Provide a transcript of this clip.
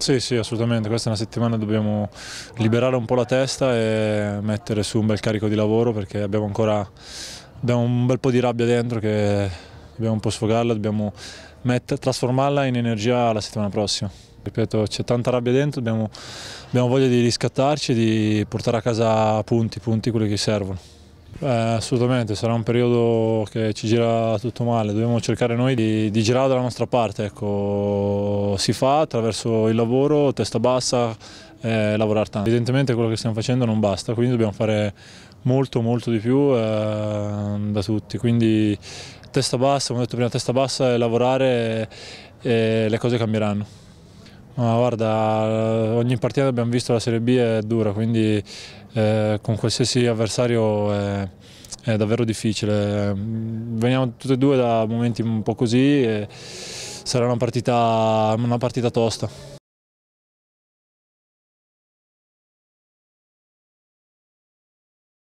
Sì, sì, assolutamente, questa è una settimana dove dobbiamo liberare un po' la testa e mettere su un bel carico di lavoro perché abbiamo ancora abbiamo un bel po' di rabbia dentro che dobbiamo un po' sfogarla, dobbiamo metter, trasformarla in energia la settimana prossima. Ripeto, c'è tanta rabbia dentro, abbiamo, abbiamo voglia di riscattarci e di portare a casa punti, punti quelli che servono. Eh, assolutamente, sarà un periodo che ci gira tutto male, dobbiamo cercare noi di, di girare dalla nostra parte, ecco. si fa attraverso il lavoro, testa bassa, eh, lavorare tanto. Evidentemente quello che stiamo facendo non basta, quindi dobbiamo fare molto molto di più eh, da tutti, quindi testa bassa, come ho detto prima, testa bassa e lavorare e le cose cambieranno. Ma guarda, ogni partita che abbiamo visto la Serie B è dura, quindi eh, con qualsiasi avversario è, è, davvero difficile. Mm, veniamo tutti e due da momenti un po' così e sarà una partita, una partita tosta.